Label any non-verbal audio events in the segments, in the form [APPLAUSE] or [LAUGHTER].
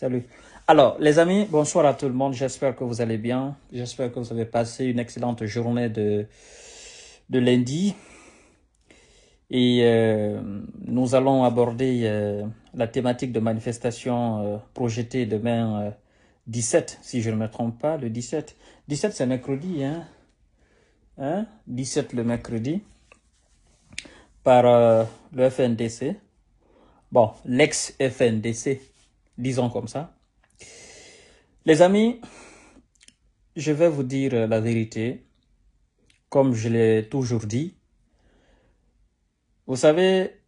Salut. Alors, les amis, bonsoir à tout le monde. J'espère que vous allez bien. J'espère que vous avez passé une excellente journée de, de lundi. Et euh, nous allons aborder euh, la thématique de manifestation euh, projetée demain 17, si je ne me trompe pas, le 17. 17, c'est mercredi, hein? hein? 17 le mercredi, par le FNDC. Bon, l'ex-FNDC, disons comme ça. Les amis, je vais vous dire la vérité, comme je l'ai toujours dit. Vous savez,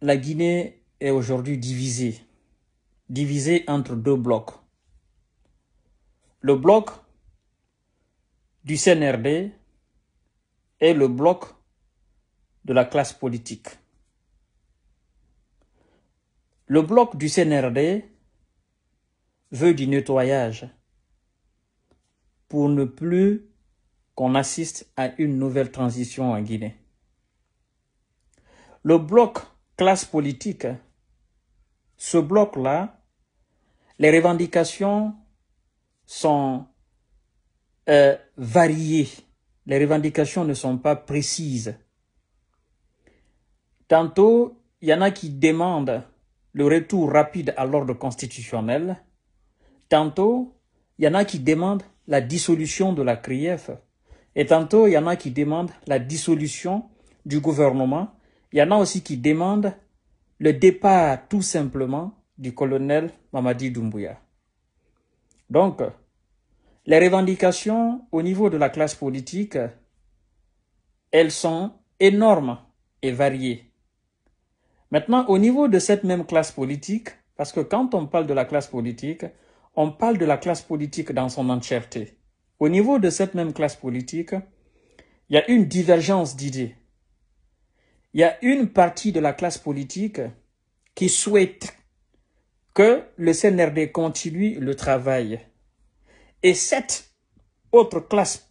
la Guinée est aujourd'hui divisée, divisée entre deux blocs. Le bloc du CNRD et le bloc de la classe politique. Le bloc du CNRD veut du nettoyage pour ne plus qu'on assiste à une nouvelle transition en Guinée. Le bloc classe politique, ce bloc-là, les revendications sont euh, variées. Les revendications ne sont pas précises. Tantôt, il y en a qui demandent le retour rapide à l'ordre constitutionnel. Tantôt, il y en a qui demandent la dissolution de la CRIEF. Et tantôt, il y en a qui demandent la dissolution du gouvernement. Il y en a aussi qui demandent le départ, tout simplement, du colonel Mamadi Doumbouya. Donc, les revendications au niveau de la classe politique, elles sont énormes et variées. Maintenant, au niveau de cette même classe politique, parce que quand on parle de la classe politique, on parle de la classe politique dans son entièreté. Au niveau de cette même classe politique, il y a une divergence d'idées. Il y a une partie de la classe politique qui souhaite que le CNRD continue le travail. Et cette autre classe,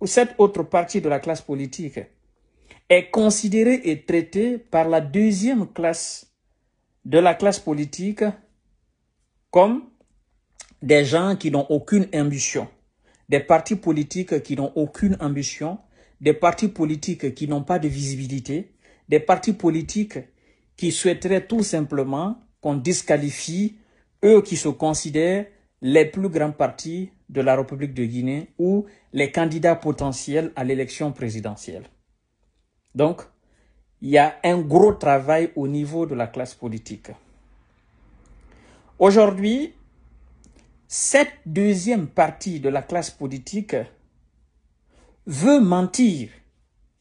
ou cette autre partie de la classe politique est considérée et traitée par la deuxième classe de la classe politique comme des gens qui n'ont aucune ambition, des partis politiques qui n'ont aucune ambition, des partis politiques qui n'ont pas de visibilité, des partis politiques qui souhaiteraient tout simplement qu'on disqualifie eux qui se considèrent les plus grands partis de la République de Guinée ou les candidats potentiels à l'élection présidentielle. Donc, il y a un gros travail au niveau de la classe politique. Aujourd'hui, cette deuxième partie de la classe politique veut mentir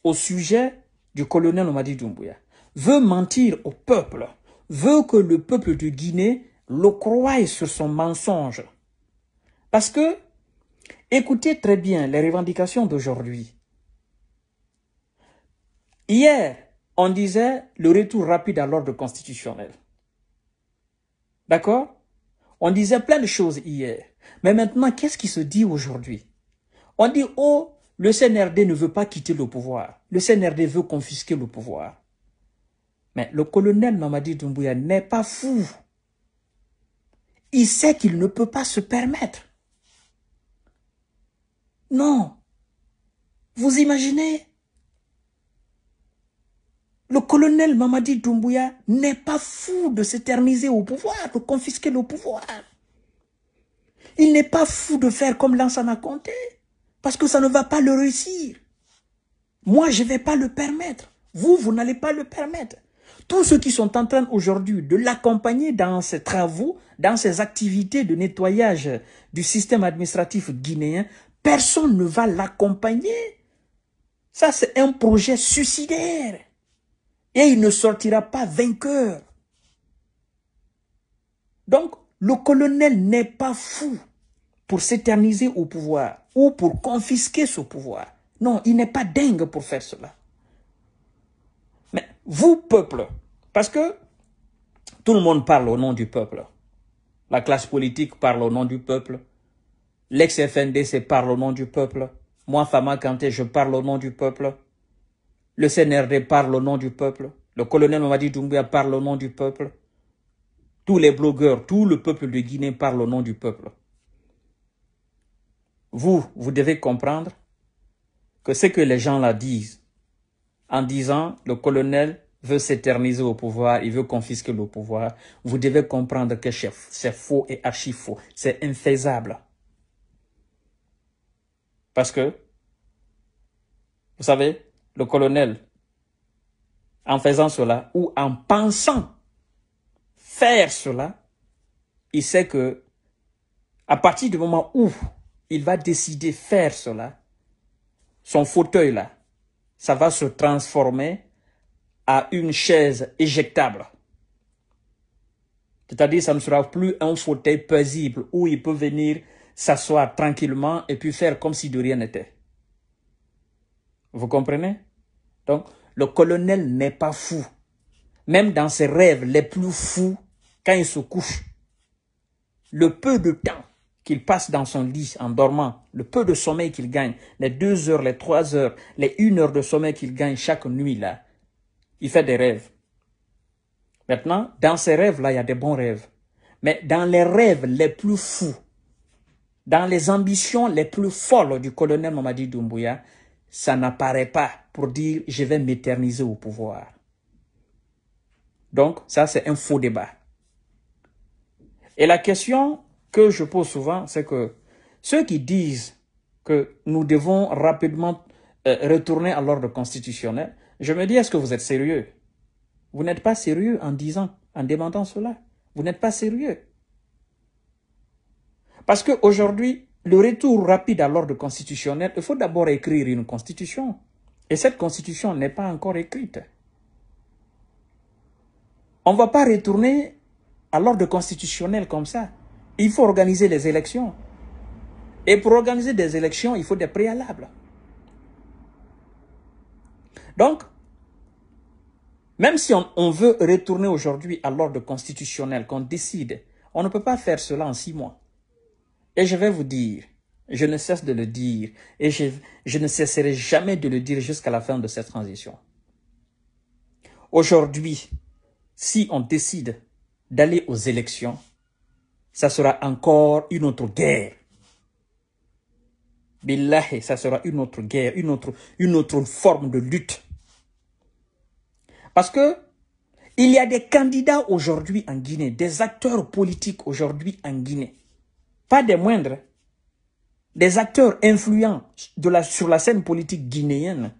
au sujet du colonel Omadi Doumbouya, veut mentir au peuple, veut que le peuple de Guinée le croie sur son mensonge. Parce que, écoutez très bien les revendications d'aujourd'hui. Hier, on disait le retour rapide à l'ordre constitutionnel. D'accord on disait plein de choses hier. Mais maintenant, qu'est-ce qui se dit aujourd'hui On dit, oh, le CNRD ne veut pas quitter le pouvoir. Le CNRD veut confisquer le pouvoir. Mais le colonel Mamadi Doumbouya n'est pas fou. Il sait qu'il ne peut pas se permettre. Non. Vous imaginez le colonel Mamadi Doumbouya n'est pas fou de s'éterniser au pouvoir, de confisquer le pouvoir. Il n'est pas fou de faire comme a compté, parce que ça ne va pas le réussir. Moi, je ne vais pas le permettre. Vous, vous n'allez pas le permettre. Tous ceux qui sont en train aujourd'hui de l'accompagner dans ses travaux, dans ses activités de nettoyage du système administratif guinéen, personne ne va l'accompagner. Ça, c'est un projet suicidaire et il ne sortira pas vainqueur. Donc, le colonel n'est pas fou pour s'éterniser au pouvoir ou pour confisquer ce pouvoir. Non, il n'est pas dingue pour faire cela. Mais vous, peuple, parce que tout le monde parle au nom du peuple. La classe politique parle au nom du peuple. L'ex-FNDC parle au nom du peuple. Moi, Fama Kanté, je parle au nom du peuple. Le CNRD parle au nom du peuple. Le colonel Mamadi Doumbia parle au nom du peuple. Tous les blogueurs, tout le peuple de Guinée parle au nom du peuple. Vous, vous devez comprendre que ce que les gens là disent, en disant le colonel veut s'éterniser au pouvoir, il veut confisquer le pouvoir, vous devez comprendre que c'est faux et archi faux. C'est infaisable. Parce que, vous savez, le colonel en faisant cela ou en pensant faire cela, il sait que à partir du moment où il va décider faire cela, son fauteuil là, ça va se transformer à une chaise éjectable. C'est-à-dire, ça ne sera plus un fauteuil paisible où il peut venir s'asseoir tranquillement et puis faire comme si de rien n'était. Vous comprenez Donc, le colonel n'est pas fou. Même dans ses rêves les plus fous, quand il se couche, le peu de temps qu'il passe dans son lit en dormant, le peu de sommeil qu'il gagne, les deux heures, les trois heures, les une heure de sommeil qu'il gagne chaque nuit là, il fait des rêves. Maintenant, dans ses rêves-là, il y a des bons rêves. Mais dans les rêves les plus fous, dans les ambitions les plus folles du colonel Mamadi Doumbouya, ça n'apparaît pas pour dire je vais m'éterniser au pouvoir. Donc, ça, c'est un faux débat. Et la question que je pose souvent, c'est que ceux qui disent que nous devons rapidement euh, retourner à l'ordre constitutionnel, je me dis, est-ce que vous êtes sérieux Vous n'êtes pas sérieux en disant, en demandant cela. Vous n'êtes pas sérieux. Parce qu'aujourd'hui, le retour rapide à l'ordre constitutionnel, il faut d'abord écrire une constitution. Et cette constitution n'est pas encore écrite. On ne va pas retourner à l'ordre constitutionnel comme ça. Il faut organiser les élections. Et pour organiser des élections, il faut des préalables. Donc, même si on, on veut retourner aujourd'hui à l'ordre constitutionnel qu'on décide, on ne peut pas faire cela en six mois. Et je vais vous dire, je ne cesse de le dire, et je, ne cesserai jamais de le dire jusqu'à la fin de cette transition. Aujourd'hui, si on décide d'aller aux élections, ça sera encore une autre guerre. Billahi, ça sera une autre guerre, une autre, une autre forme de lutte. Parce que il y a des candidats aujourd'hui en Guinée, des acteurs politiques aujourd'hui en Guinée, pas des moindres, des acteurs influents sur la scène politique guinéenne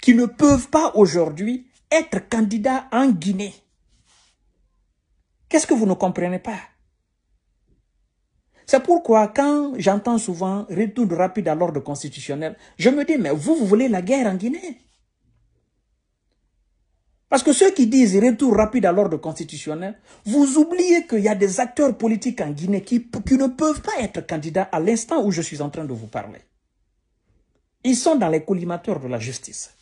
qui ne peuvent pas aujourd'hui être candidats en Guinée. Qu'est-ce que vous ne comprenez pas C'est pourquoi quand j'entends souvent retour rapide à l'ordre constitutionnel, je me dis, mais vous, vous voulez la guerre en Guinée parce que ceux qui disent retour rapide à l'ordre constitutionnel, vous oubliez qu'il y a des acteurs politiques en Guinée qui, ne peuvent pas être candidats à l'instant où je suis en train de vous parler. Ils sont dans les collimateurs de la justice.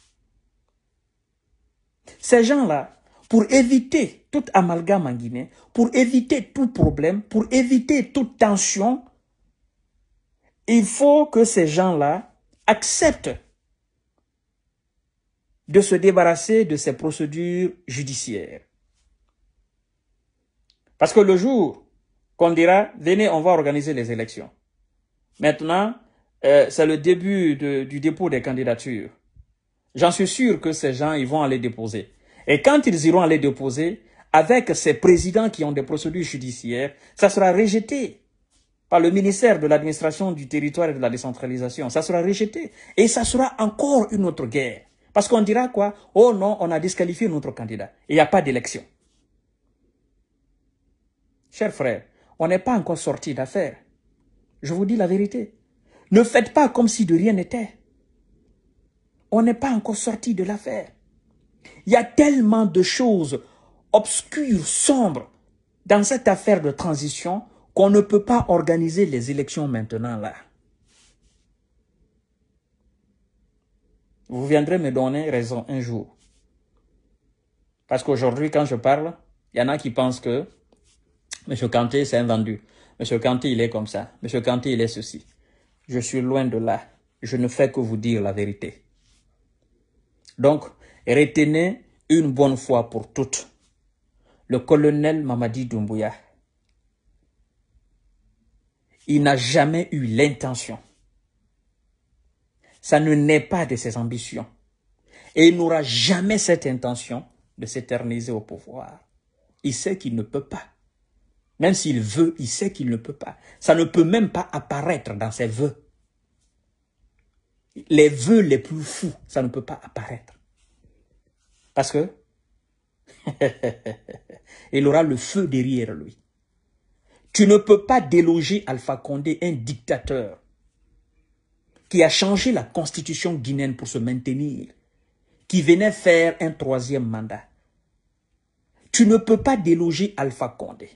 Ces gens-là, pour éviter tout amalgame en Guinée, pour éviter tout problème, pour éviter toute tension, il faut que ces gens-là acceptent de se débarrasser de ces procédures judiciaires. Parce que le jour qu'on dira, venez, on va organiser les élections. Maintenant, euh, c'est le début du dépôt des candidatures. J'en suis sûr que ces gens, ils vont aller déposer. Et quand ils iront aller déposer, avec ces présidents qui ont des procédures judiciaires, ça sera rejeté par le ministère de l'administration du territoire et de la décentralisation. Ça sera rejeté. Et ça sera encore une autre guerre. Parce qu'on dira quoi Oh non, on a disqualifié notre candidat. Il n'y a pas d'élection. Chers frères, on n'est pas encore sorti d'affaire. Je vous dis la vérité. Ne faites pas comme si de rien n'était. On n'est pas encore sorti de l'affaire. Il y a tellement de choses obscures, sombres, dans cette affaire de transition qu'on ne peut pas organiser les élections maintenant là. Vous viendrez me donner raison un jour. Parce qu'aujourd'hui, quand je parle, il y en a qui pensent que M. Kanté, c'est un vendu. M. Kanté, il est comme ça. M. Kanté, il est ceci. Je suis loin de là. Je ne fais que vous dire la vérité. Donc, retenez une bonne fois pour toutes le colonel Mamadi Doumbouya. Il n'a jamais eu l'intention ça ne naît pas de ses ambitions. Et il n'aura jamais cette intention de s'éterniser au pouvoir. Il sait qu'il ne peut pas. Même s'il veut, il sait qu'il ne peut pas. Ça ne peut même pas apparaître dans ses voeux. Les voeux les plus fous, ça ne peut pas apparaître. Parce que [LAUGHS] il aura le feu derrière lui. Tu ne peux pas déloger Alpha Condé, un dictateur qui a changé la constitution guinéenne pour se maintenir, qui venait faire un troisième mandat. Tu ne peux pas déloger Alpha Condé.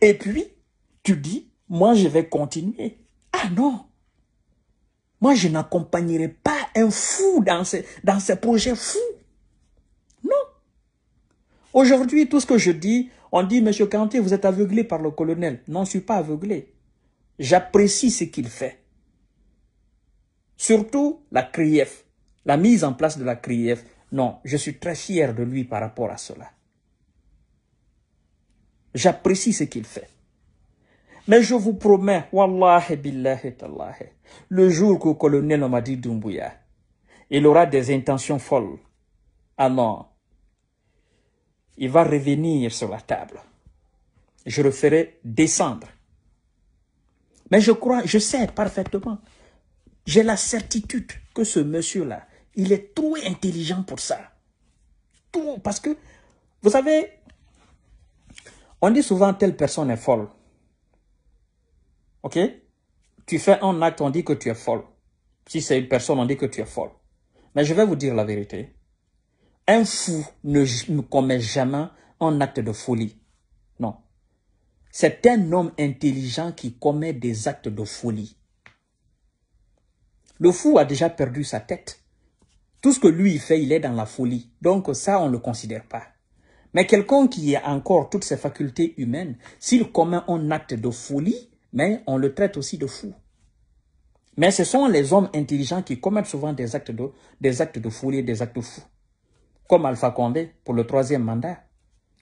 Et puis, tu dis, moi je vais continuer. Ah non, moi je n'accompagnerai pas un fou dans ce, dans ce projet fou. Non. Aujourd'hui, tout ce que je dis, on dit, Monsieur Kanté, vous êtes aveuglé par le colonel. Non, je ne suis pas aveuglé. J'apprécie ce qu'il fait. Surtout la CRIEF, la mise en place de la CRIEF. Non, je suis très fier de lui par rapport à cela. J'apprécie ce qu'il fait. Mais je vous promets, wallahi billahi le jour que le colonel dit Doumbouya, il aura des intentions folles. Ah il va revenir sur la table. Je le ferai descendre. Mais je crois, je sais parfaitement j'ai la certitude que ce monsieur-là, il est trop intelligent pour ça. parce que, vous savez, on dit souvent telle personne est folle. Ok Tu fais un acte, on dit que tu es folle. Si c'est une personne, on dit que tu es folle. Mais je vais vous dire la vérité. Un fou ne commet jamais un acte de folie. Non. C'est un homme intelligent qui commet des actes de folie. Le fou a déjà perdu sa tête. Tout ce que lui fait, il est dans la folie. Donc ça, on ne le considère pas. Mais quelqu'un qui a encore toutes ses facultés humaines, s'il commet un acte de folie, mais on le traite aussi de fou. Mais ce sont les hommes intelligents qui commettent souvent des actes de, des actes de folie, des actes fous. Comme Alpha Condé, pour le troisième mandat,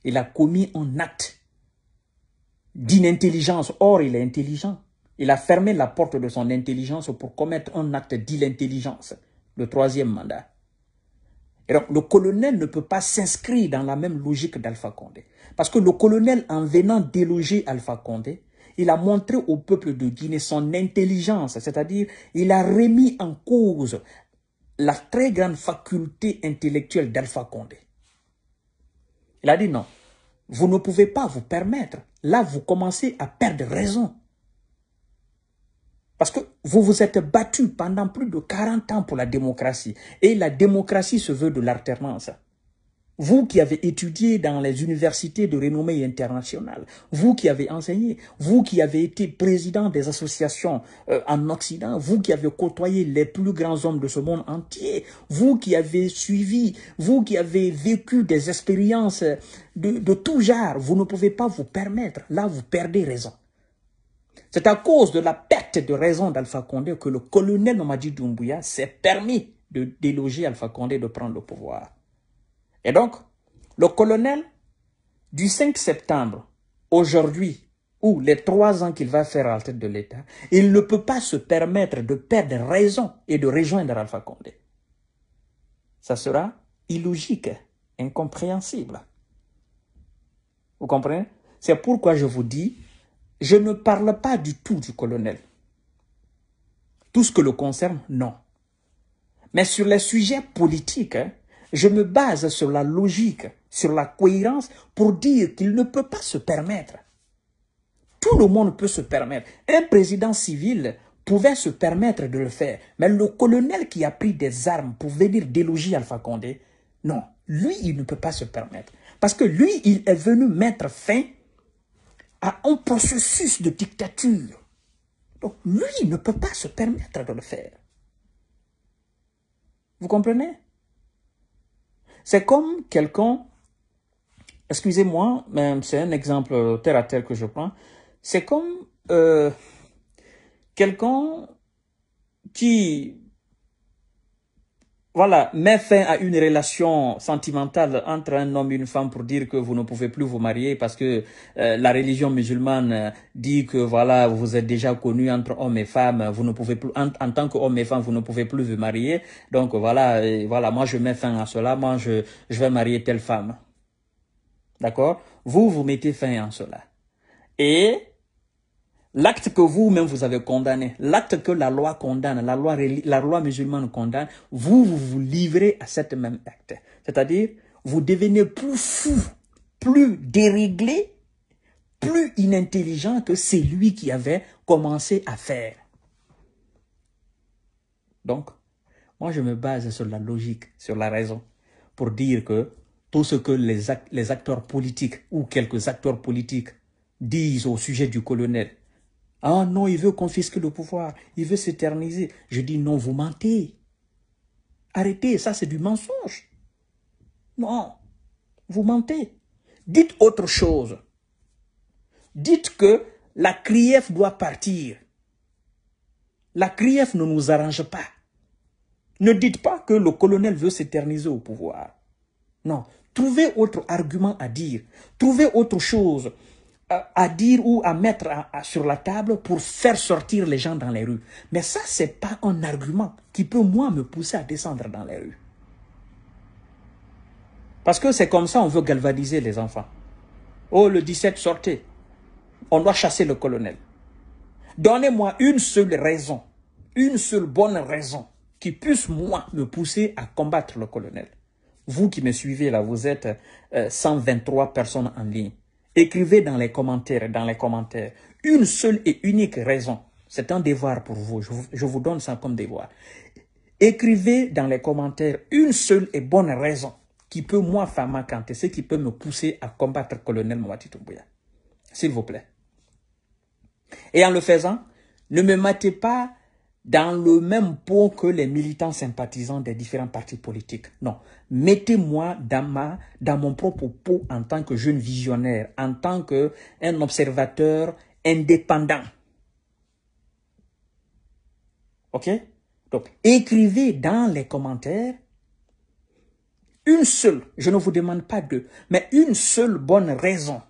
il a commis un acte d'inintelligence. Or, il est intelligent. Il a fermé la porte de son intelligence pour commettre un acte d'illintelligence, le troisième mandat. Et donc, le colonel ne peut pas s'inscrire dans la même logique d'Alpha Condé. Parce que le colonel, en venant déloger Alpha Condé, il a montré au peuple de Guinée son intelligence, c'est-à-dire il a remis en cause la très grande faculté intellectuelle d'Alpha Condé. Il a dit non, vous ne pouvez pas vous permettre. Là, vous commencez à perdre raison. Parce que vous vous êtes battu pendant plus de 40 ans pour la démocratie. Et la démocratie se veut de l'alternance. Vous qui avez étudié dans les universités de renommée internationale, vous qui avez enseigné, vous qui avez été président des associations euh, en Occident, vous qui avez côtoyé les plus grands hommes de ce monde entier, vous qui avez suivi, vous qui avez vécu des expériences de tout genre, vous ne pouvez pas vous permettre. Là, vous perdez raison. C'est à cause de la perte de raison d'Alpha Condé que le colonel Mamadi Doumbouya s'est permis de déloger Alpha Condé de prendre le pouvoir. Et donc, le colonel, du 5 septembre, aujourd'hui, ou les trois ans qu'il va faire à la tête de l'État, il ne peut pas se permettre de perdre raison et de rejoindre Alpha Condé. Ça sera illogique, incompréhensible. Vous comprenez C'est pourquoi je vous dis, je ne parle pas du tout du colonel. Tout ce que le concerne, non. Mais sur les sujets politiques, hein, je me base sur la logique, sur la cohérence pour dire qu'il ne peut pas se permettre. Tout le monde peut se permettre. Un président civil pouvait se permettre de le faire. Mais le colonel qui a pris des armes pour venir déloger Alpha Condé, non, lui, il ne peut pas se permettre. Parce que lui, il est venu mettre fin à un processus de dictature. Donc lui ne peut pas se permettre de le faire. Vous comprenez C'est comme quelqu'un, excusez-moi, mais c'est un exemple terre à terre que je prends, c'est comme euh, quelqu'un qui voilà, mets fin à une relation sentimentale entre un homme et une femme pour dire que vous ne pouvez plus vous marier parce que euh, la religion musulmane dit que voilà, vous êtes déjà connu entre hommes et femmes, vous ne pouvez plus en, tant qu'homme et femme, vous ne pouvez plus vous marier. Donc voilà, voilà, moi je mets fin à cela, moi je je vais marier telle femme. D'accord Vous vous mettez fin à cela. Et L'acte que vous-même vous avez condamné, l'acte que la loi condamne, la loi, musulmane condamne, vous, vous livrez à cet même acte. C'est-à-dire, vous devenez plus fou, plus déréglé, plus inintelligent que celui qui avait commencé à faire. Donc, moi je me base sur la logique, sur la raison, pour dire que tout ce que les acteurs politiques ou quelques acteurs politiques disent au sujet du colonel, ah non, il veut confisquer le pouvoir, il veut s'éterniser. Je dis non, vous mentez. Arrêtez, ça c'est du mensonge. Non, vous mentez. Dites autre chose. Dites que la CRIEF doit partir. La CRIEF ne nous arrange pas. Ne dites pas que le colonel veut s'éterniser au pouvoir. Non, trouvez autre argument à dire. Trouvez autre chose à dire ou à mettre sur la table pour faire sortir les gens dans les rues. Mais ça, n'est pas un argument qui peut, moi, me pousser à descendre dans les rues. Parce que c'est comme ça on veut galvaniser les enfants. Oh, le 17, sortez. On doit chasser le colonel. Donnez-moi une seule raison, une seule bonne raison qui puisse, moi, me pousser à combattre le colonel. Vous qui me suivez là, vous êtes 123 euh, personnes en ligne. Écrivez dans les commentaires, dans les commentaires, une seule et unique raison. C'est un devoir pour vous. Je, vous. donne ça comme devoir. Écrivez dans les commentaires une seule et bonne raison qui peut, moi, faire Kanté, ce qui peut me pousser à combattre colonel Mouati Toumbouya. S'il vous plaît. Et en le faisant, ne me matez pas dans le même pot que les militants sympathisants des différents partis politiques. Non, mettez-moi dans, ma, dans mon propre pot en tant que jeune visionnaire, en tant qu'un observateur indépendant. OK Donc, écrivez dans les commentaires une seule, je ne vous demande pas deux, mais une seule bonne raison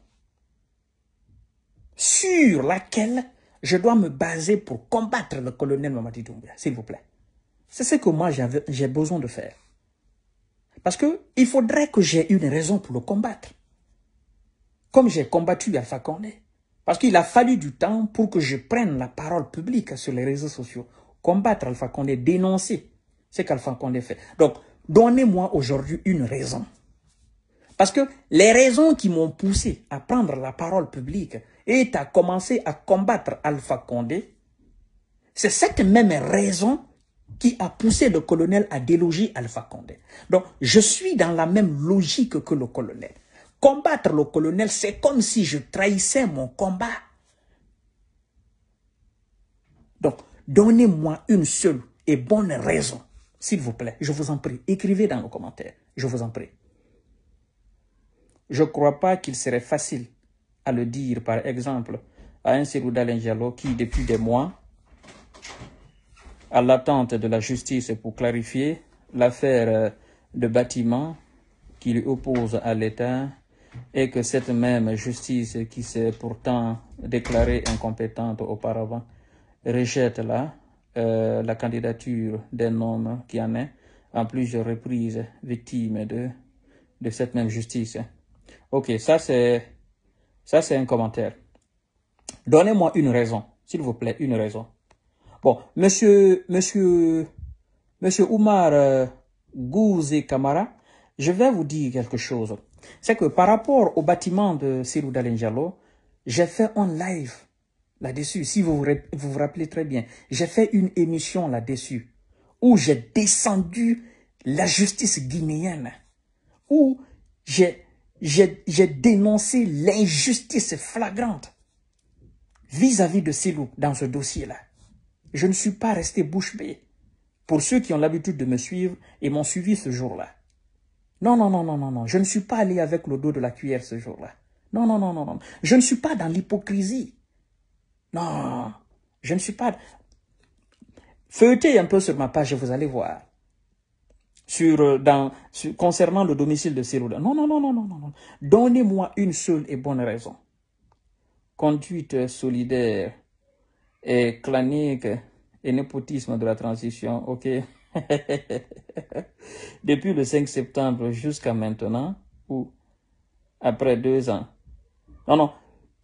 sur laquelle je dois me baser pour combattre le colonel Mamadi Doumbia, s'il vous plaît. C'est ce que moi j'ai besoin de faire. Parce que il faudrait que j'ai une raison pour le combattre. Comme j'ai combattu Alpha Condé. Parce qu'il a fallu du temps pour que je prenne la parole publique sur les réseaux sociaux. Combattre Alpha Condé, dénoncer ce qu'Alpha Condé fait. Donc, donnez-moi aujourd'hui une raison. Parce que les raisons qui m'ont poussé à prendre la parole publique, et a commencé à combattre Alpha Condé, c'est cette même raison qui a poussé le colonel à déloger Alpha Condé. Donc, je suis dans la même logique que le colonel. Combattre le colonel, c'est comme si je trahissais mon combat. Donc, donnez-moi une seule et bonne raison, s'il vous plaît. Je vous en prie, écrivez dans les commentaires. Je vous en prie. Je ne crois pas qu'il serait facile à le dire, par exemple, à un Cyril qui, depuis des mois, à l'attente de la justice pour clarifier l'affaire euh, de bâtiment qui lui oppose à l'État et que cette même justice qui s'est pourtant déclarée incompétente auparavant rejette là euh, la candidature d'un homme qui en est en plusieurs reprises victime de, de cette même justice. Ok, ça c'est ça, c'est un commentaire. Donnez-moi une raison, s'il vous plaît, une raison. Bon, monsieur, monsieur, monsieur Oumar euh, Gouze Kamara, je vais vous dire quelque chose. C'est que par rapport au bâtiment de Sirou Dalenjalo, j'ai fait un live là-dessus. Si vous, vous rappelez très bien, j'ai fait une émission là-dessus où j'ai descendu la justice guinéenne, où j'ai j'ai dénoncé l'injustice flagrante vis-à-vis de ces loups dans ce dossier-là. Je ne suis pas resté bouche bée. Pour ceux qui ont l'habitude de me suivre et m'ont suivi ce jour-là. Non, non, non, non, non, non. Je ne suis pas allé avec le dos de la cuillère ce jour-là. Non, non, non, non, non. Je ne suis pas dans l'hypocrisie. Non, je ne suis pas... Feuilletez un peu sur ma page et vous allez voir sur, euh, dans, concernant le domicile de Sirouda. Non, non, non, non, non, non. Donnez-moi une seule et bonne raison. Conduite solidaire et clanique et népotisme de la transition, ok. [LAUGHS] Depuis le 5 septembre jusqu'à maintenant, ou après deux ans. Non, non.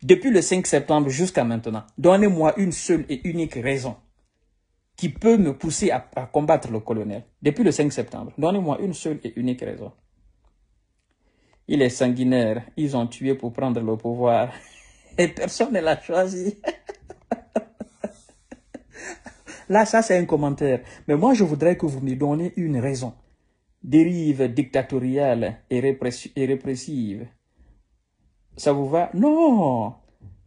Depuis le 5 septembre jusqu'à maintenant, donnez-moi une seule et unique raison qui peut me pousser à, combattre le colonel depuis le 5 septembre. Donnez-moi une seule et unique raison. Il est sanguinaire, ils ont tué pour prendre le pouvoir [LAUGHS] et personne ne l'a choisi. [LAUGHS] Là, ça, c'est un commentaire. Mais moi, je voudrais que vous me donniez une raison. Dérive dictatoriale et, répressive. Ça vous va Non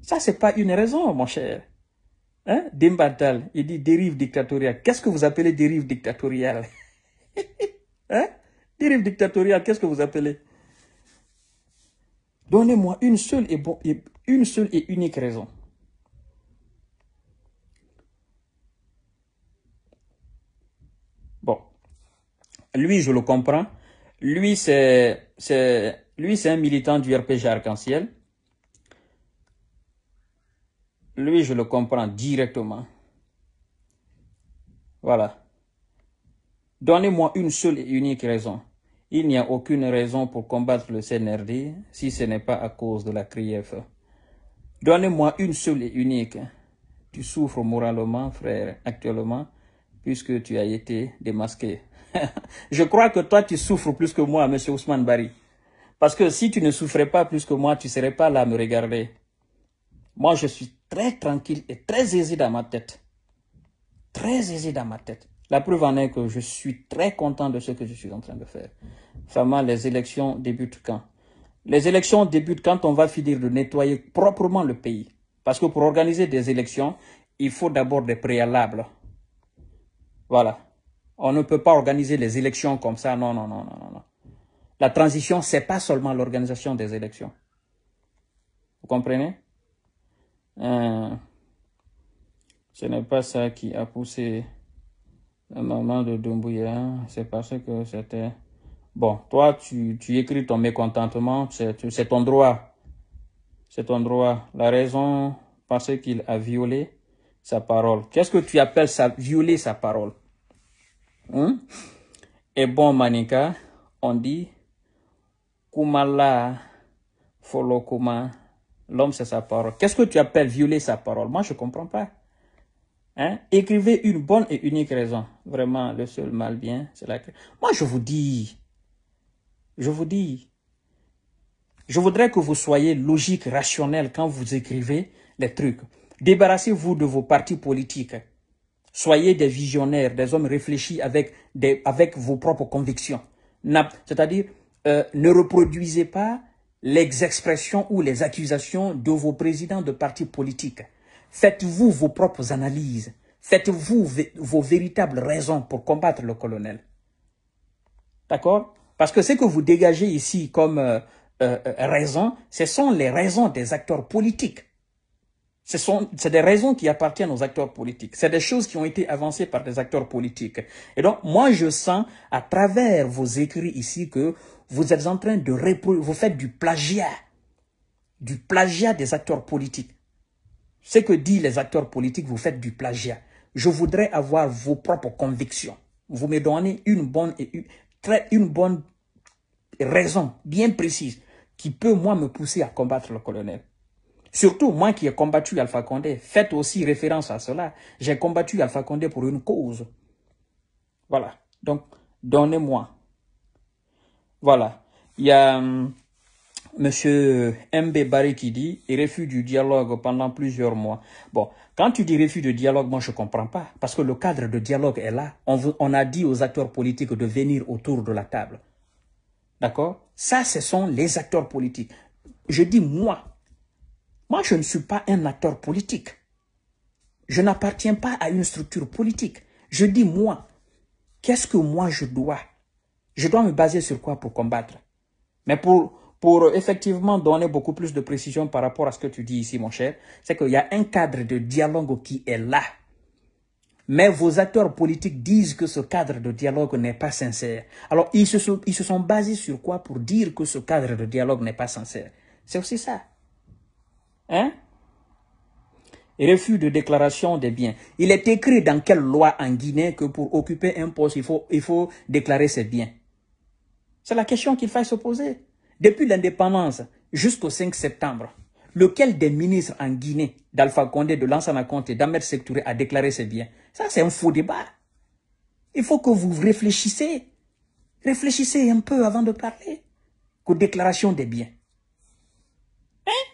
Ça, c'est pas une raison, mon cher. Hein? il dit dérive dictatoriale. Qu'est-ce que vous appelez dérive dictatoriale [LAUGHS] hein? Dérive dictatoriale, qu'est-ce que vous appelez Donnez-moi une seule et une seule et unique raison. Bon, lui, je le comprends. Lui, c'est, lui, c'est un militant du RPG Arc-en-Ciel. Lui, je le comprends directement. Voilà. Donnez-moi une seule et unique raison. Il n'y a aucune raison pour combattre le CNRD si ce n'est pas à cause de la CRIEF. Donnez-moi une seule et unique. Tu souffres moralement, frère, actuellement, puisque tu as été démasqué. [LAUGHS] Je crois que toi, tu souffres plus que moi, Monsieur Ousmane Bari. Parce que si tu ne souffrais pas plus que moi, tu ne serais pas là à me regarder. Moi, je suis très tranquille et très aisé dans ma tête. Très aisé dans ma tête. La preuve en est que je suis très content de ce que je suis en train de faire. femme les élections débutent quand Les élections débutent quand on va finir de nettoyer proprement le pays. Parce que pour organiser des élections, il faut d'abord des préalables. Voilà. On ne peut pas organiser les élections comme ça. Non, non, non, non, non. La transition, c'est pas seulement l'organisation des élections. Vous comprenez Hein. ce n'est pas ça qui a poussé la maman de Doumbouya. C'est parce que c'était... Bon, toi, tu, tu écris ton mécontentement, c'est ton droit. C'est ton droit. La raison, parce qu'il a violé sa parole. Qu'est-ce que tu appelles violer sa parole hein? Et bon, Manika, on dit, Kumala Folokuma L'homme, c'est sa parole. Qu'est-ce que tu appelles violer sa parole Moi, je ne comprends pas. Hein? Écrivez une bonne et unique raison. Vraiment, le seul mal bien, c'est la Moi, je vous dis, je vous dis, je voudrais que vous soyez logique, rationnel quand vous écrivez les trucs. Débarrassez-vous de vos partis politiques. Soyez des visionnaires, des hommes réfléchis avec, des, avec vos propres convictions. C'est-à-dire, euh, ne reproduisez pas les expressions ou les accusations de vos présidents de partis politiques. Faites-vous vos propres analyses. Faites-vous vos véritables raisons pour combattre le colonel. D'accord Parce que ce que vous dégagez ici comme raisons, euh, euh, raison, ce sont les raisons des acteurs politiques. Ce sont c'est des raisons qui appartiennent aux acteurs politiques. C'est des choses qui ont été avancées par des acteurs politiques. Et donc, moi, je sens à travers vos écrits ici que vous êtes en train de vous faites du plagiat, du plagiat des acteurs politiques. Ce que disent les acteurs politiques, vous faites du plagiat. Je voudrais avoir vos propres convictions. Vous me donnez une bonne, très, une bonne raison bien précise qui peut, moi, me pousser à combattre le colonel. Surtout, moi qui ai combattu Alpha Condé, faites aussi référence à cela. J'ai combattu Alpha Condé pour une cause. Voilà. Donc, donnez-moi voilà. Il y a euh, euh, M. Monsieur M.B. qui dit « refuse du dialogue pendant plusieurs mois ». Bon, quand tu dis refus de dialogue, moi je ne comprends pas. Parce que le cadre de dialogue est là. On, on a dit aux acteurs politiques de venir autour de la table. D'accord Ça, ce sont les acteurs politiques. Je dis moi. Moi, je ne suis pas un acteur politique. Je n'appartiens pas à une structure politique. Je dis moi. Qu'est-ce que moi je dois je dois me baser sur quoi pour combattre Mais pour, pour effectivement donner beaucoup plus de précision par rapport à ce que tu dis ici, mon cher, c'est qu'il y a un cadre de dialogue qui est là. Mais vos acteurs politiques disent que ce cadre de dialogue n'est pas sincère. Alors, ils se, sont, ils se sont basés sur quoi pour dire que ce cadre de dialogue n'est pas sincère C'est aussi ça. Hein Refus de déclaration des biens. Il est écrit dans quelle loi en Guinée que pour occuper un poste, il faut, il faut déclarer ses biens c'est la question qu'il faille se poser. Depuis l'indépendance jusqu'au 5 septembre, lequel des ministres en Guinée, d'Alpha Condé, de Lansana et d'Amer Sectouré, a déclaré ses biens Ça, c'est un faux débat. Il faut que vous réfléchissiez, Réfléchissez un peu avant de parler. Que déclarations des biens. Hein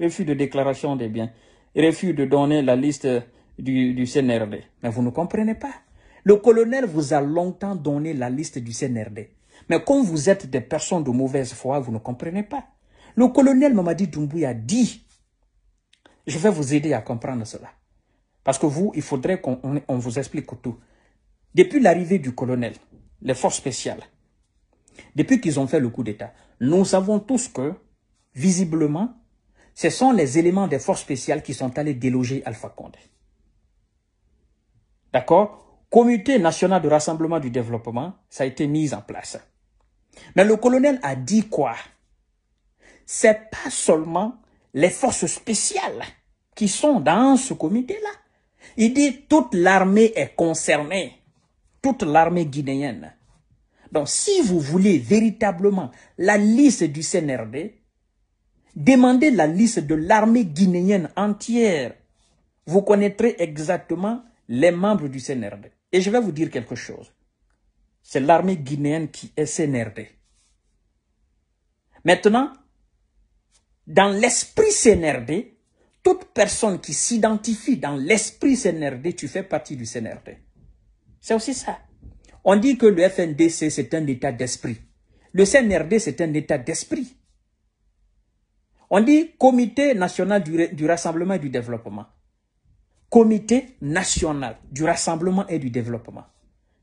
Refus de déclaration des biens. Refus de donner la liste du, du CNRD. Mais vous ne comprenez pas. Le colonel vous a longtemps donné la liste du CNRD. Mais quand vous êtes des personnes de mauvaise foi, vous ne comprenez pas. Le colonel Mamadi Doumbouya dit, je vais vous aider à comprendre cela. Parce que vous, il faudrait qu'on vous explique tout. Depuis l'arrivée du colonel, les forces spéciales, depuis qu'ils ont fait le coup d'État, nous savons tous que, visiblement, ce sont les éléments des forces spéciales qui sont allés déloger Alpha Condé. D'accord comité national de rassemblement du développement, ça a été mis en place. Mais le colonel a dit quoi C'est pas seulement les forces spéciales qui sont dans ce comité-là. Il dit toute l'armée est concernée, toute l'armée guinéenne. Donc si vous voulez véritablement la liste du CNRD, demandez la liste de l'armée guinéenne entière. Vous connaîtrez exactement les membres du CNRD. Et je vais vous dire quelque chose. C'est l'armée guinéenne qui est CNRD. Maintenant, dans l'esprit CNRD, toute personne qui s'identifie dans l'esprit CNRD, tu fais partie du CNRD. C'est aussi ça. On dit que le FNDC, c'est un état d'esprit. Le CNRD, c'est un état d'esprit. On dit Comité national du, rassemblement et du développement. Comité national du rassemblement et du développement.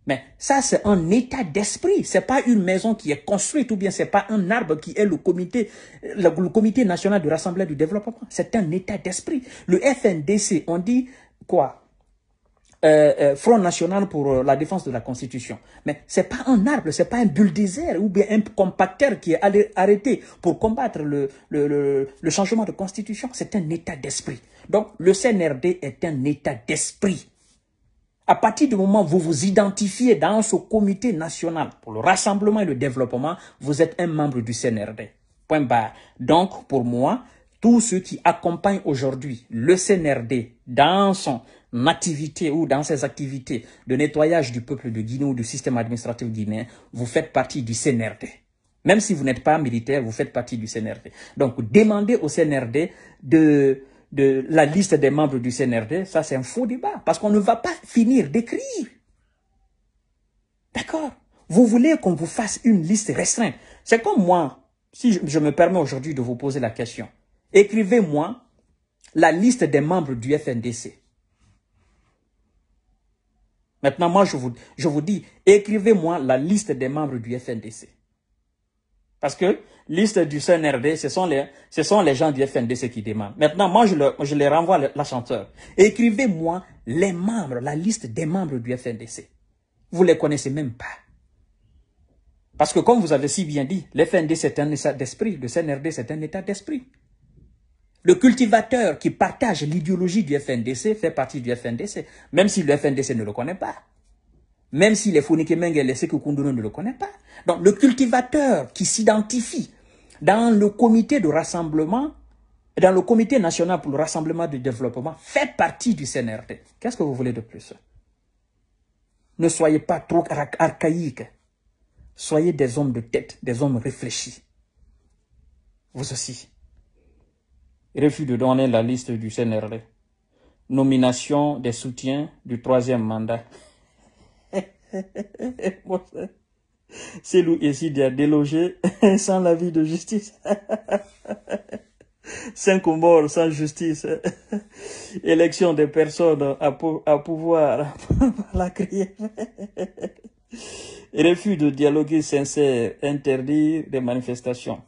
Mais ça, c'est un état d'esprit. Ce n'est pas une maison qui est construite ou bien ce n'est pas un arbre qui est le comité, le, comité national du rassemblement et du développement. C'est un état d'esprit. Le FNDC, on dit quoi? Euh, euh, Front National pour euh, la défense de la Constitution. Mais ce n'est pas un arbre, ce n'est pas un bulldozer ou bien un compacteur qui est arrêté pour combattre le changement de Constitution. C'est un état d'esprit. Donc, le CNRD est un état d'esprit. À partir du moment où vous vous identifiez dans ce comité national pour le rassemblement et le développement, vous êtes un membre du CNRD. Point barre. Donc, pour moi, tous ceux qui accompagnent aujourd'hui le CNRD dans son activité ou dans ses activités de nettoyage du peuple de Guinée ou du système administratif guinéen, vous faites partie du CNRD. Même si vous n'êtes pas militaire, vous faites partie du CNRD. Donc, demandez au CNRD de de la liste des membres du CNRD, ça c'est un faux débat, parce qu'on ne va pas finir d'écrire. D'accord Vous voulez qu'on vous fasse une liste restreinte. C'est comme moi, si je, me permets aujourd'hui de vous poser la question. Écrivez-moi la liste des membres du FNDC. Maintenant, moi, je vous, je vous dis, écrivez-moi la liste des membres du FNDC. Parce que liste du CNRD, ce sont les, ce sont les gens du FNDC qui demandent. Maintenant, moi, je, les renvoie à la chanteur. Écrivez-moi les membres, la liste des membres du FNDC. Vous ne les connaissez même pas. Parce que comme vous avez si bien dit, le FNDC c'est un état d'esprit, le CNRD c'est un état d'esprit. Le cultivateur qui partage l'idéologie du FNDC fait partie du FNDC, même si le FNDC ne le connaît pas. Même si les Fonikemeng et les Sekoukoundo ne le connaissent pas. Donc le cultivateur qui s'identifie dans le comité de rassemblement, dans le comité national pour le rassemblement du développement, fait partie du CNRD. Qu'est-ce que vous voulez de plus Ne soyez pas trop archaïques. Soyez des hommes de tête, des hommes réfléchis. Vous aussi. Refus de donner la liste du CNRD. Nomination des soutiens du troisième mandat. [LAUGHS] C'est lui ici à délogé sans la vie de justice. [LAUGHS] Cinq morts sans justice. [LAUGHS] Élection des personnes à, pouvoir la créer. Refus de dialoguer sincère, interdit des manifestations.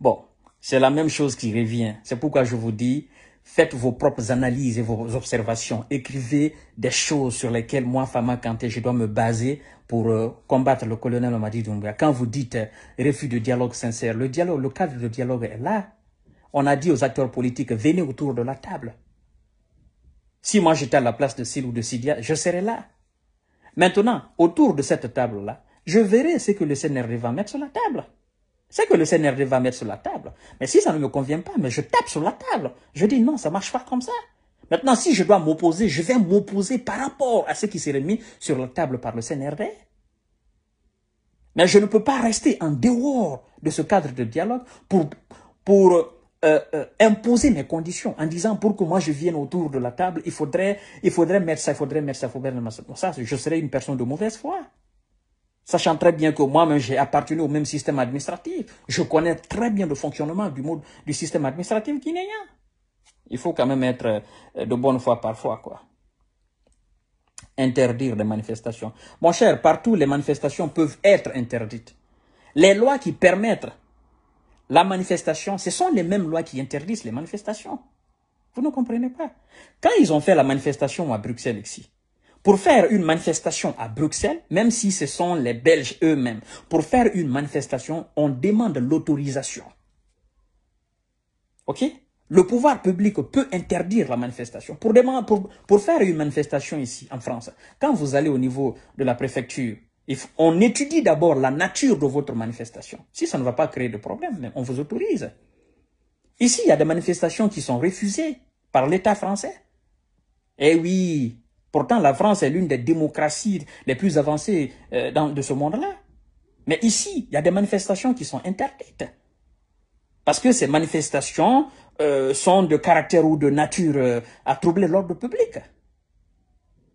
Bon, c'est la même chose qui revient. C'est pourquoi je vous dis, Faites vos propres analyses et vos observations. Écrivez des choses sur lesquelles moi, Fama Kanté, je dois me baser pour euh, combattre le colonel Omadi Dunga. Quand vous dites euh, refus de dialogue sincère, le dialogue, le cadre de dialogue est là. On a dit aux acteurs politiques, venez autour de la table. Si moi j'étais à la place de Sil ou de Sidia, je serais là. Maintenant, autour de cette table-là, je verrai ce que le CNRD va mettre sur la table. C'est que le CNRD va mettre sur la table. Mais si ça ne me convient pas, mais je tape sur la table. Je dis non, ça marche pas comme ça. Maintenant, si je dois m'opposer, je vais m'opposer par rapport à ce qui serait mis sur la table par le CNRD. Mais je ne peux pas rester en dehors de ce cadre de dialogue pour, pour euh, euh, imposer mes conditions en disant pour que moi je vienne autour de la table, il faudrait, il faudrait mettre ça, il faudrait mettre ça, il faudrait mettre ça. Ça, je serais une personne de mauvaise foi. Sachant très bien que moi-même, j'ai appartenu au même système administratif. Je connais très bien le fonctionnement du, système du système administratif guinéen. Il faut quand même être euh, de bonne foi parfois, quoi. Interdire les manifestations. Mon cher, partout, les manifestations peuvent être interdites. Les lois qui permettent la manifestation, ce sont les mêmes lois qui interdisent les manifestations. Vous ne comprenez pas. Quand ils ont fait la manifestation à Bruxelles ici, pour faire une manifestation à Bruxelles, même si ce sont les Belges eux-mêmes, pour faire une manifestation, on demande l'autorisation. OK Le pouvoir public peut interdire la manifestation. Pour, faire une manifestation ici, en France, quand vous allez au niveau de la préfecture, on étudie d'abord la nature de votre manifestation. Si ça ne va pas créer de problème, on vous autorise. Ici, il y a des manifestations qui sont refusées par l'État français. Eh oui, Pourtant, la France est l'une des démocraties les plus avancées euh, de ce monde-là. Mais ici, il y a des manifestations qui sont interdites. Parce que ces manifestations euh, sont de caractère ou de nature euh, à troubler l'ordre public.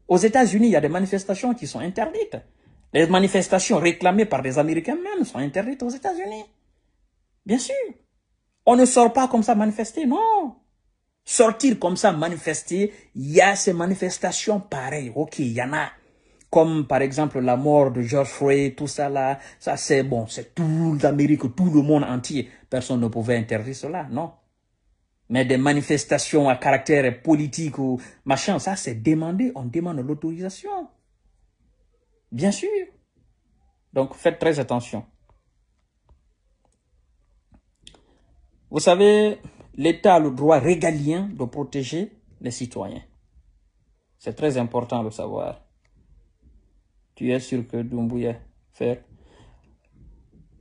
Aux États-Unis, il y a des manifestations qui sont interdites. Les manifestations réclamées par les Américains même sont interdites aux États-Unis. Bien sûr. On ne sort pas comme ça manifester, non sortir comme ça, manifester, il y a ces manifestations pareilles. Ok, il y en a. Comme par exemple la mort de George Floyd, tout ça là, ça c'est bon, c'est tout l'Amérique, tout le monde entier. Personne ne pouvait interdire cela, non. Mais des manifestations à caractère politique ou machin, ça c'est demandé, on demande l'autorisation. Bien sûr. Donc faites très attention. Vous savez, l'État a le droit régalien de protéger les citoyens. C'est très important de savoir. Tu es sûr que Doumbouya fait.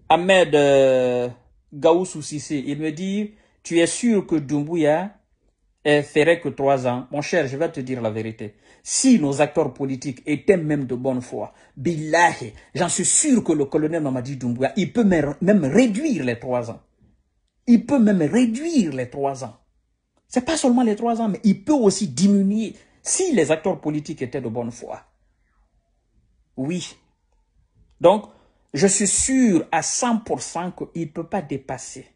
Ahmed euh, il me dit, tu es sûr que Doumbouya ferait que trois ans. Mon cher, je vais te dire la vérité. Si nos acteurs politiques étaient même de bonne foi, billahi, j'en suis sûr que le colonel Mamadi Doumbouya, il peut même réduire les trois ans. Il peut même réduire les trois ans. Ce n'est pas seulement les trois ans, mais il peut aussi diminuer si les acteurs politiques étaient de bonne foi. Oui. Donc, je suis sûr à 100% qu'il ne peut pas dépasser.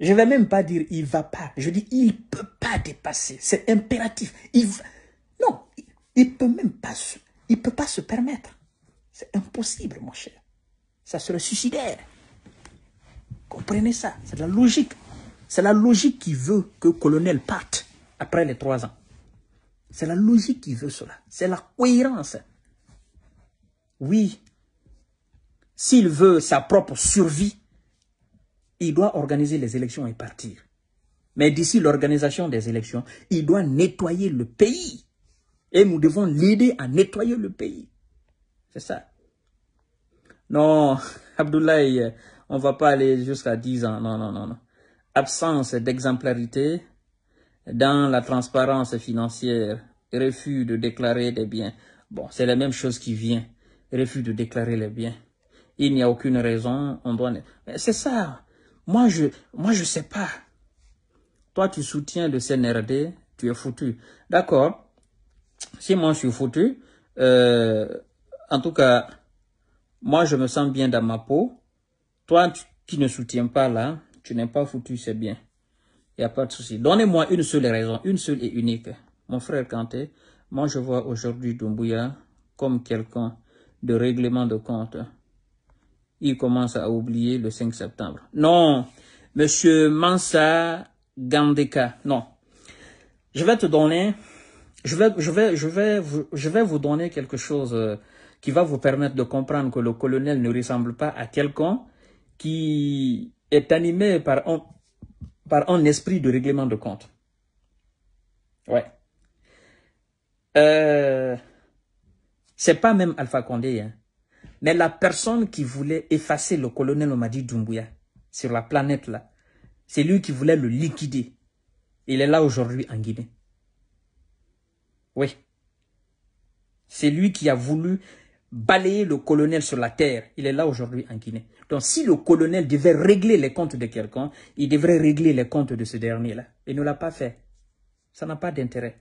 Je ne vais même pas dire il va pas. Je dis il ne peut pas dépasser. C'est impératif. Il Non, il ne peut même pas il peut pas se permettre. C'est impossible, mon cher. Ça serait suicidaire. Comprenez ça, c'est la logique. C'est la logique qui veut que colonel parte après les trois ans. C'est la logique qui veut cela. C'est la cohérence. Oui, s'il veut sa propre survie, il doit organiser les élections et partir. Mais d'ici l'organisation des élections, il doit nettoyer le pays. Et nous devons l'aider à nettoyer le pays. C'est ça. Non, [LAUGHS] Abdoulaye, on va pas aller jusqu'à 10 ans. Non, non, non, non. Absence d'exemplarité dans la transparence financière, refus de déclarer des biens. Bon, c'est la même chose qui vient. Refus de déclarer les biens. Il n'y a aucune raison, on doit... C'est ça. Moi, je moi je sais pas. Toi, tu soutiens le CNRD, tu es foutu. D'accord. Si moi, je suis foutu, euh, en tout cas, moi, je me sens bien dans ma peau. Toi qui ne soutiens pas là, tu n'es pas foutu, c'est bien. Il n'y a pas de souci. Donnez-moi une seule raison, une seule et unique. Mon frère Kanté, moi je vois aujourd'hui Doumbouya comme quelqu'un de règlement de compte. Il commence à oublier le 5 septembre. Non, monsieur Mansa Gandeka, non. Je vais te donner, je vais, je vais, je vais, je vais vous donner quelque chose euh, qui va vous permettre de comprendre que le colonel ne ressemble pas à quelqu'un qui est animé par un, par un esprit de règlement de compte. Ouais. Euh, c'est pas même Alpha Condé, hein. mais la personne qui voulait effacer le colonel Omadi Doumbouya sur la planète là, c'est lui qui voulait le liquider. Il est là aujourd'hui en Guinée. Oui. C'est lui qui a voulu balayer le colonel sur la terre. Il est là aujourd'hui en Guinée. Donc si le colonel devait régler les comptes de quelqu'un, il devrait régler les comptes de ce dernier-là. Il ne l'a pas fait. Ça n'a pas d'intérêt.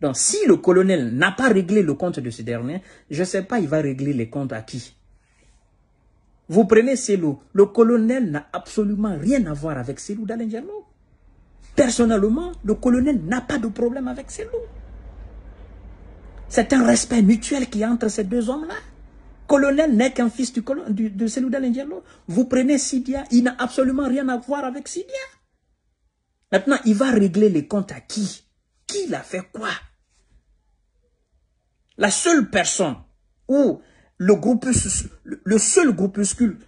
Donc si le colonel n'a pas réglé le compte de ce dernier, je ne sais pas, il va régler les comptes à qui Vous prenez loups Le colonel n'a absolument rien à voir avec Selou d'Alengerno. Personnellement, le colonel n'a pas de problème avec loups. C'est un respect mutuel qui entre ces deux hommes-là. Colonel n'est qu'un fils du, du, de Vous prenez Sidia, il n'a absolument rien à voir avec Sidia. Maintenant, il va régler les comptes à qui Qui l'a fait quoi La seule personne ou le, groupe, le seul groupuscule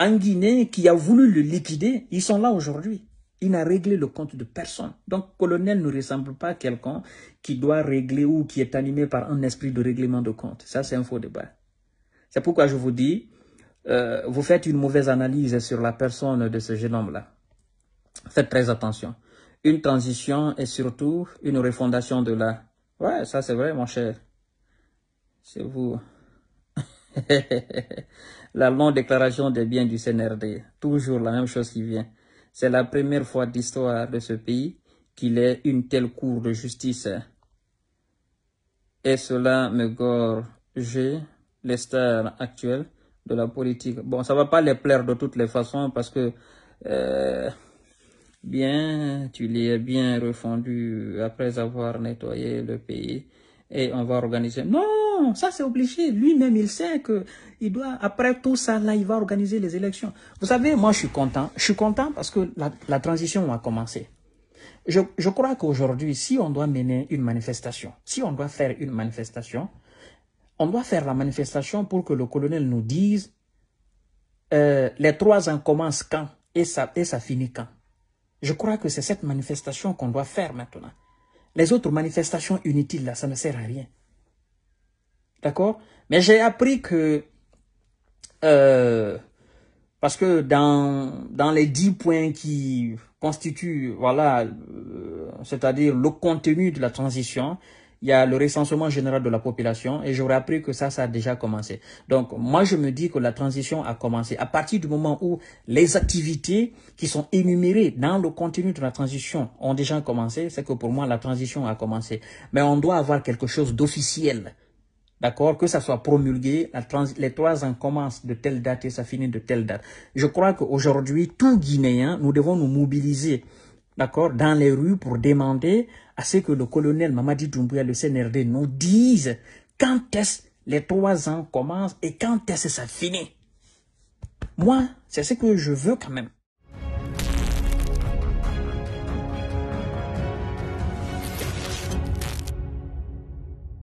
en Guinée qui a voulu le liquider, ils sont là aujourd'hui. Il n'a réglé le compte de personne. Donc, colonel ne ressemble pas à quelqu'un qui doit régler ou qui est animé par un esprit de règlement de compte. Ça, c'est un faux débat. C'est pourquoi je vous dis, euh, vous faites une mauvaise analyse sur la personne de ce jeune homme-là. Faites très attention. Une transition et surtout une refondation de la... Ouais, ça c'est vrai, mon cher. C'est vous. [LAUGHS] la longue déclaration des biens du CNRD. Toujours la même chose qui vient. C'est la première fois d'histoire de ce pays qu'il ait une telle cour de justice. Et cela me gorge les stars de la politique. Bon, ça ne va pas les plaire de toutes les façons parce que euh, bien, tu l'es bien refondu après avoir nettoyé le pays et on va organiser. Non, ça c'est obligé. Lui-même, il sait que il doit, après tout ça, là, il va organiser les élections. Vous savez, moi, je suis content. Je suis content parce que la, transition a commencé. Je, je crois qu'aujourd'hui, si on doit mener une manifestation, si on doit faire une manifestation, on doit faire la manifestation pour que le colonel nous dise euh, les trois ans commencent quand et ça, et ça finit quand. Je crois que c'est cette manifestation qu'on doit faire maintenant. Les autres manifestations inutiles, là, ça ne sert à rien. D'accord Mais j'ai appris que... Euh, parce que dans, dans les dix points qui constituent, voilà, euh, c'est-à-dire le contenu de la transition, il y a le recensement général de la population et j'aurais appris que ça, ça a déjà commencé. Donc, moi, je me dis que la transition a commencé à partir du moment où les activités qui sont énumérées dans le contenu de la transition ont déjà commencé. C'est que pour moi, la transition a commencé. Mais on doit avoir quelque chose d'officiel. D'accord Que ça soit promulgué, la les trois ans commencent de telle date et ça finit de telle date. Je crois qu'aujourd'hui, tout Guinéen, nous devons nous mobiliser d'accord, dans les rues pour demander à ce que le colonel Mamadi Doumbouya, le CNRD, nous dise quand est-ce les trois ans commencent et quand est-ce que ça finit. Moi, c'est ce que je veux quand même.